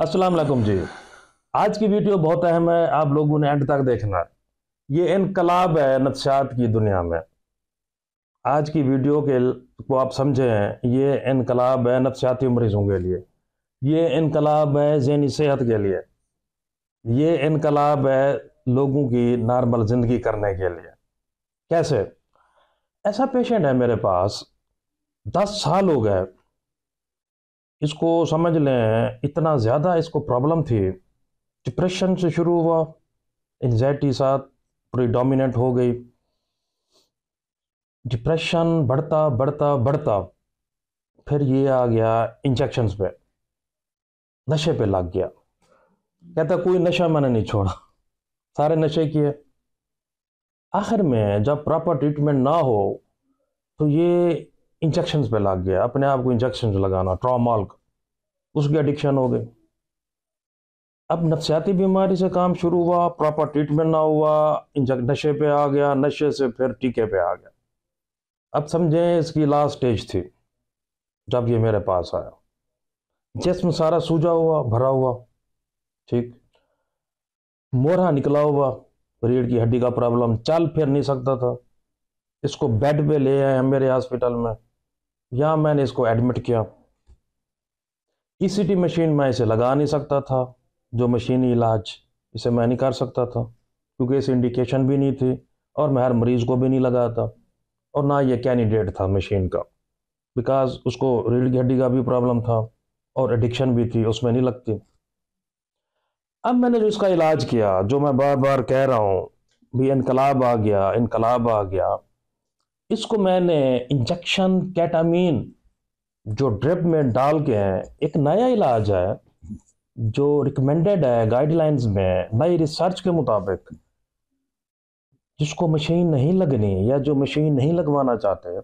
अस्सलाम वालेकुम जी आज की वीडियो बहुत अहम है आप लोगों ने एंड तक देखना ये इनकलाब है नदशात की दुनिया में आज की वीडियो के को आप समझे हैं ये इनकलाब है नदशाती मरीजों के लिए ये इनकलाब है जहनी सेहत के लिए ये इनकलाब है लोगों की नॉर्मल ज़िंदगी करने के लिए कैसे ऐसा पेशेंट है मेरे पास दस साल हो गए इसको समझ लें इतना ज़्यादा इसको प्रॉब्लम थी डिप्रेशन से शुरू हुआ एंगजाइटी साथ प्रिडोमिनेंट हो गई डिप्रेशन बढ़ता बढ़ता बढ़ता फिर ये आ गया इंजेक्शन पे नशे पे लग गया कहता कोई नशा मैंने नहीं छोड़ा सारे नशे किए आखिर में जब प्रॉपर ट्रीटमेंट ना हो तो ये इंजेक्शन पे लग गया अपने आप को इंजेक्शन लगाना ट्रामॉल उसकी एडिक्शन हो गई अब नफसियाती बीमारी से काम शुरू हुआ प्रॉपर ट्रीटमेंट ना हुआ नशे पे आ गया नशे से फिर टीके पे आ गया अब समझें इसकी लास्ट स्टेज थी जब ये मेरे पास आया जिसम सारा सूजा हुआ भरा हुआ ठीक मोरा निकला हुआ रीढ़ की हड्डी का प्रॉब्लम चल फिर नहीं सकता था इसको बेड पे ले आए हम मेरे हॉस्पिटल में यहाँ मैंने इसको एडमिट किया ई e मशीन मैं इसे लगा नहीं सकता था जो मशीनी इलाज इसे मैं नहीं कर सकता था क्योंकि इसे इंडिकेशन भी नहीं थी और मैं हर मरीज़ को भी नहीं लगा था और ना ये कैंडिडेट था मशीन का बिकॉज उसको रीढ़ की हड्डी का भी प्रॉब्लम था और एडिक्शन भी थी उसमें नहीं लगती अब मैंने जो इसका इलाज किया जो मैं बार बार कह रहा हूँ भी इनकलाब आ गया इनकलाब आ गया इसको मैंने इंजेक्शन कैटामीन जो ड्रिप में डाल के हैं एक नया इलाज है जो रिकमेंडेड है गाइडलाइंस में नई रिसर्च के मुताबिक जिसको मशीन नहीं लगनी या जो मशीन नहीं लगवाना चाहते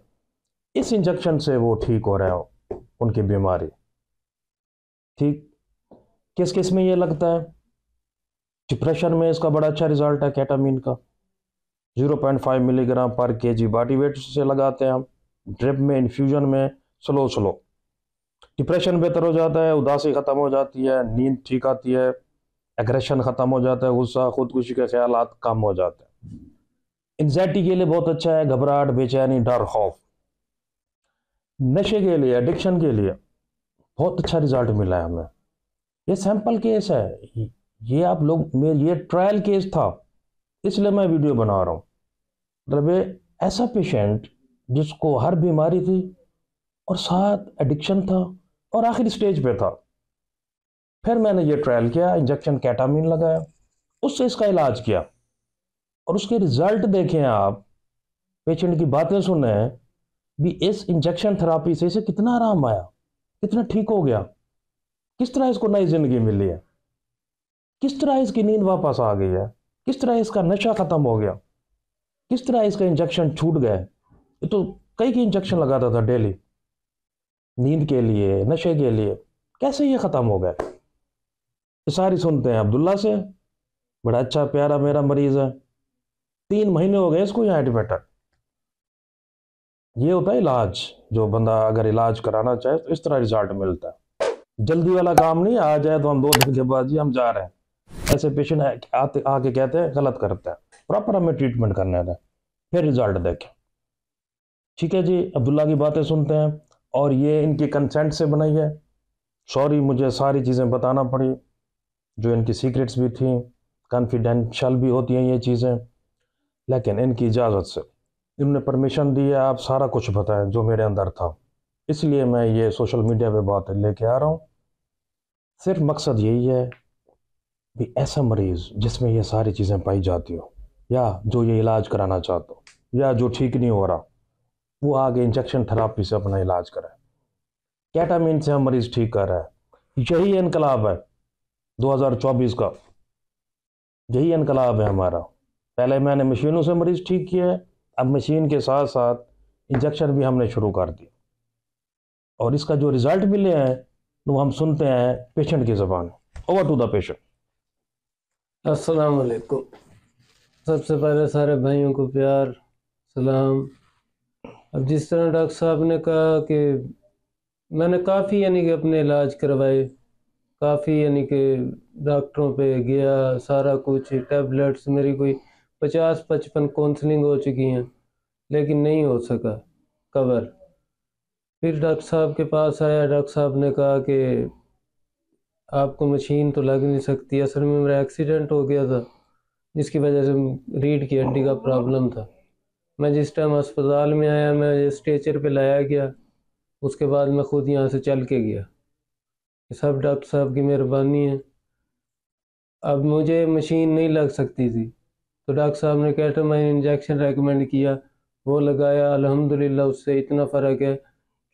इस इंजेक्शन से वो ठीक हो रहे हो उनकी बीमारी ठीक किस किस में ये लगता है डिप्रेशन में इसका बड़ा अच्छा रिजल्ट है कैटामीन का 0.5 मिलीग्राम पर के जी बॉडी वेट से लगाते हैं हम ड्रिप में इन्फ्यूजन में स्लो स्लो डिप्रेशन बेहतर हो जाता है उदासी ख़त्म हो जाती है नींद ठीक आती है एग्रेशन ख़त्म हो जाता है गुस्सा खुदकुशी के ख्याल कम हो जाते हैं एनजाइटी के लिए बहुत अच्छा है घबराहट बेचैनी डर खौफ नशे के लिए एडिक्शन के लिए बहुत अच्छा रिजल्ट मिला है हमें ये सैंपल केस है ये आप लोग ये ट्रायल केस था इसलिए मैं वीडियो बना रहा हूँ मतलब ऐसा पेशेंट जिसको हर बीमारी थी और साथ एडिक्शन था और आखिर स्टेज पे था फिर मैंने ये ट्रायल किया इंजेक्शन कैटामिन लगाया उससे इसका इलाज किया और उसके रिजल्ट देखें आप पेशेंट की बातें सुने भी इस इंजेक्शन थेरापी से इसे कितना आराम आया कितना ठीक हो गया किस तरह इसको नई ज़िंदगी मिली है किस तरह इसकी नींद वापस आ गई है किस तरह इसका नशा ख़त्म हो गया किस तरह इसका इंजेक्शन छूट गए ये तो कई के इंजेक्शन लगाता था डेली नींद के लिए नशे के लिए कैसे ये ख़त्म हो गए ये सारी सुनते हैं अब्दुल्ला से बड़ा अच्छा प्यारा मेरा मरीज़ है तीन महीने हो गए इसको यहाँ एडमिटर ये होता है इलाज जो बंदा अगर इलाज कराना चाहे तो इस तरह रिजल्ट मिलता है जल्दी वाला काम नहीं आ जाए तो हम दो दिन के बाद जी हम जा रहे हैं ऐसे पेशेंट आके कहते हैं गलत करते हैं प्रॉपर हमें ट्रीटमेंट करने दें फिर रिजल्ट देखें ठीक है जी अब्दुल्ला की बातें सुनते हैं और ये इनकी कंसेंट से बनाई है सॉरी मुझे सारी चीज़ें बताना पड़ी जो इनकी सीक्रेट्स भी थी कॉन्फिडेंशल भी होती हैं ये चीज़ें लेकिन इनकी इजाज़त से इन्होंने परमिशन दी है आप सारा कुछ बताएं जो मेरे अंदर था इसलिए मैं ये सोशल मीडिया पे बात लेके आ रहा हूँ सिर्फ मकसद यही है भी ऐसा मरीज़ जिसमें ये सारी चीज़ें पाई जाती हो या जो ये इलाज कराना चाहते हो या जो ठीक नहीं हो रहा वो आगे इंजेक्शन थेरापी से अपना इलाज करें कैटामिन से हम मरीज़ ठीक कर रहे हैं यही इनकलाब है 2024 का यही इनकलाब है हमारा पहले मैंने मशीनों से मरीज़ ठीक किया है अब मशीन के साथ साथ इंजेक्शन भी हमने शुरू कर दिया और इसका जो रिज़ल्ट मिले हैं वो हम सुनते हैं पेशेंट की ज़बान ओवर टू द पेशेंट वालेकुम सबसे पहले सारे भाइयों को प्यार सलाम अब जिस तरह डॉक्टर साहब ने कहा कि मैंने काफ़ी यानी कि अपने इलाज करवाए काफ़ी यानी कि डॉक्टरों पे गया सारा कुछ टैबलेट्स मेरी कोई पचास पचपन काउंसलिंग हो चुकी हैं लेकिन नहीं हो सका कवर फिर डॉक्टर साहब के पास आया डॉक्टर साहब ने कहा कि आपको मशीन तो लग नहीं सकती असल में मेरा एक्सीडेंट हो गया था जिसकी वजह से रीढ़ की हड्डी का प्रॉब्लम था मैं जिस टाइम अस्पताल में आया मैं स्ट्रेचर पे लाया गया उसके बाद मैं खुद यहाँ से चल के गया सब डॉक्टर साहब की मेहरबानी है अब मुझे मशीन नहीं लग सकती थी तो डॉक्टर साहब ने कैटामाइन इंजेक्शन रेकमेंड किया वो लगाया अल्हम्दुलिल्लाह उससे इतना फ़र्क है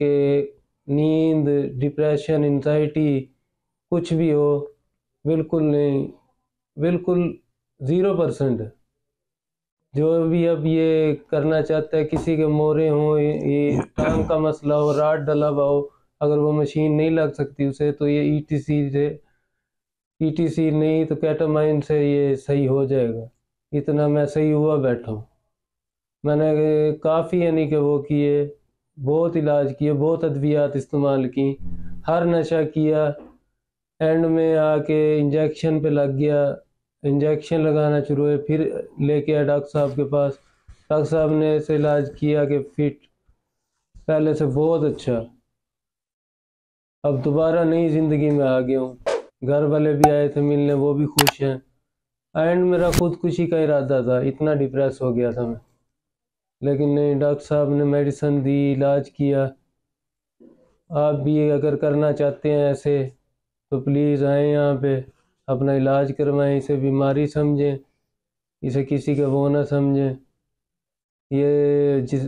कि नींद डिप्रेशन इन्जाइटी कुछ भी हो बिल्कुल नहीं बिल्कुल ज़ीरो परसेंट जो भी अब ये करना चाहता है किसी के मोरे हों ये काम का मसला हो राड डला हुआ हो अगर वो मशीन नहीं लग सकती उसे तो ये ईटीसी e से ईटीसी e नहीं तो कैटामाइन से ये सही हो जाएगा इतना मैं सही हुआ बैठा हूँ मैंने काफ़ी यानी कि वो किए बहुत इलाज किए बहुत अद्वियात इस्तेमाल की हर नशा किया एंड में आके इंजेक्शन पे लग गया इंजेक्शन लगाना शुरू हुए फिर लेके आया डॉक्टर साहब के पास डॉक्टर साहब ने इसे इलाज किया कि फिट पहले से बहुत अच्छा अब दोबारा नई ज़िंदगी में आ गया हूँ घर वाले भी आए थे मिलने वो भी खुश हैं एंड मेरा खुदकुशी का इरादा था इतना डिप्रेस हो गया था मैं लेकिन नहीं डॉक्टर साहब ने मेडिसन दी इलाज किया आप भी अगर करना चाहते हैं ऐसे तो प्लीज़ आए यहाँ पे अपना इलाज करवाएं इसे बीमारी समझें इसे किसी का वो ना समझें ये जिस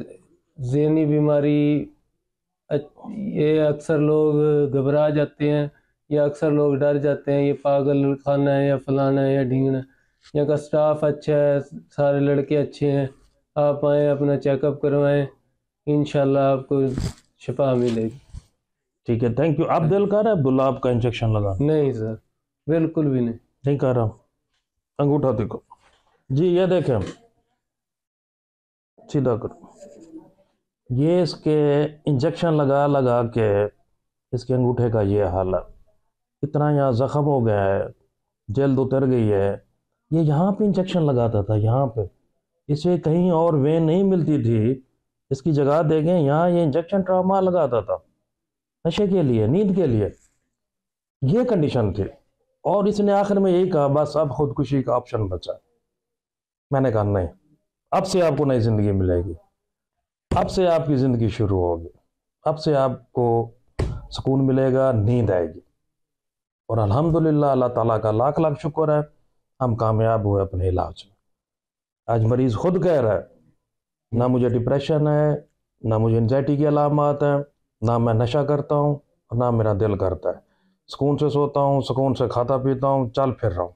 जहनी बीमारी ये अक्सर लोग घबरा जाते हैं या अक्सर लोग डर जाते हैं ये पागल खाना है या फलाना है या ढींगना है यहाँ का स्टाफ अच्छा है सारे लड़के अच्छे हैं आप आएँ अपना चेकअप करवाएं इन आपको शिफा मिलेगी ठीक है थैंक यू आप हाँ। दिल कर रहे हैं अब्दुल्ला आपका इंजेक्शन लगा नहीं सर बिल्कुल भी नहीं नहीं कर रहा अंगूठा देखो जी ये देखें सीधा करो ये इसके इंजेक्शन लगा लगा के इसके अंगूठे का ये हाल है इतना यहाँ जख्म हो गया है जल्द तो उतर गई है ये यहाँ पे इंजेक्शन लगाता था यहाँ पे इसे कहीं और वे नहीं मिलती थी इसकी जगह देखें यहाँ ये इंजेक्शन ट्रामा लगाता था नशे के लिए नींद के लिए ये कंडीशन थी और इसने आखिर में यही कहा बस अब खुदकुशी का ऑप्शन बचा मैंने कहा नहीं अब से आपको नई ज़िंदगी मिलेगी अब से आपकी ज़िंदगी शुरू होगी अब से आपको सुकून मिलेगा नींद आएगी और अल्हम्दुलिल्लाह अल्लाह ताला का लाख लाख शुक्र है हम कामयाब हुए अपने इलाज में आज मरीज़ खुद कह रहा है ना मुझे डिप्रेशन है ना मुझे एनजाइटी की अलामत हैं ना मैं नशा करता हूँ ना मेरा दिल करता है सुकून से सोता हूँ सुकून से खाता पीता हूँ चल फिर रहा हूँ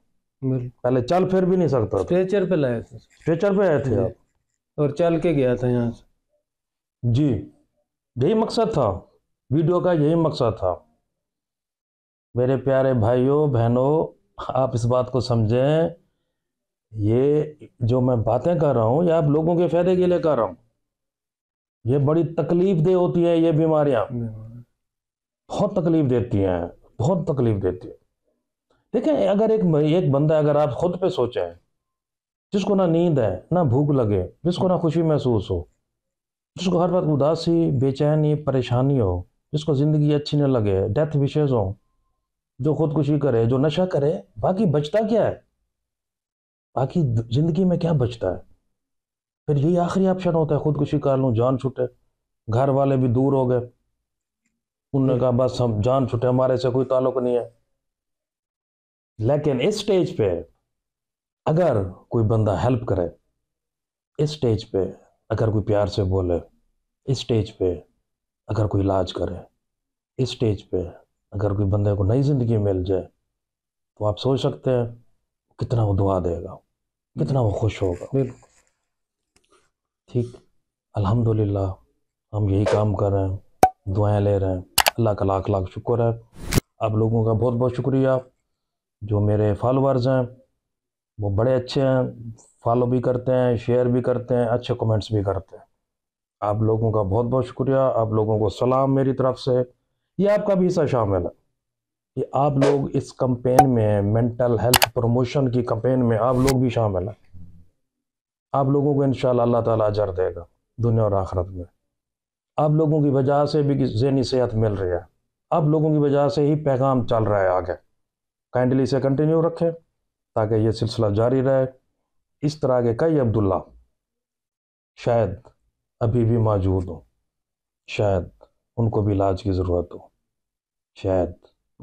पहले चल फिर भी नहीं सकता स्ट्रेचर पे लाए थे स्ट्रेचर पे आए थे आप और चल के गया था यहाँ से जी यही मकसद था वीडियो का यही मकसद था मेरे प्यारे भाइयों बहनों आप इस बात को समझें ये जो मैं बातें कर रहा हूँ या आप लोगों के फायदे के लिए कर रहा हूँ ये बड़ी तकलीफ दे होती है ये बीमारियां बहुत तकलीफ देती हैं बहुत तकलीफ देती है देखें अगर एक एक बंदा अगर आप खुद पे सोचें जिसको ना नींद है ना भूख लगे जिसको ना खुशी महसूस हो जिसको हर वक्त उदासी बेचैनी परेशानी हो जिसको ज़िंदगी अच्छी ना लगे डेथ विशेष हो जो खुदकुशी करे जो नशा करे बाकी बचता क्या है बाकी ज़िंदगी में क्या बचता है फिर यही आखिरी ऑप्शन होता है खुदकुशी कर लूँ जान छुटे घर वाले भी दूर हो गए उनने कहा बस हम जान छुटे हमारे से कोई ताल्लुक नहीं है लेकिन इस स्टेज पे अगर कोई बंदा हेल्प करे इस स्टेज पे अगर कोई प्यार से बोले इस स्टेज पे अगर कोई इलाज करे इस स्टेज पे अगर कोई बंदे को नई ज़िंदगी मिल जाए तो आप सोच सकते हैं कितना वो दुआ देगा कितना वो खुश होगा बिल्कुल ठीक अल्हम्दुलिल्लाह हम यही काम कर रहे हैं दुआएं ले रहे हैं अल्लाह का लाख लाख शुक्र है आप लोगों का बहुत बहुत शुक्रिया जो मेरे फॉलोअर्स हैं वो बड़े अच्छे हैं फॉलो भी करते हैं शेयर भी करते हैं अच्छे कमेंट्स भी करते हैं आप लोगों का बहुत बहुत शुक्रिया आप लोगों को सलाम मेरी तरफ से ये आपका भी हिस्सा शामिल है कि आप लोग इस कंपेन में मेंटल हेल्थ प्रमोशन की कंपेन में आप लोग भी शामिल हैं आप लोगों को इन अल्लाह ताला अजर देगा दुनिया और आखरत में आप लोगों की वजह से भी जहनी सेहत मिल रही है आप लोगों की वजह से ही पैगाम चल रहा है आगे काइंडली इसे कंटिन्यू रखें ताकि ये सिलसिला जारी रहे इस तरह के कई अब्दुल्ला शायद अभी भी मौजूद हों शायद उनको भी इलाज की ज़रूरत हो शायद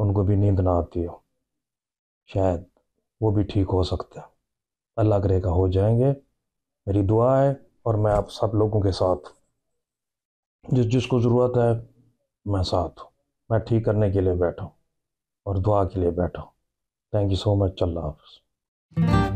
उनको भी नींद ना आती हो शायद वो भी ठीक हो सकते हैं अल्लाह करेगा हो जाएंगे मेरी दुआ है और मैं आप सब लोगों के साथ जिस जिसको ज़रूरत है मैं साथ हूँ मैं ठीक करने के लिए बैठा हूँ और दुआ के लिए बैठा हूँ thank you so much Allah half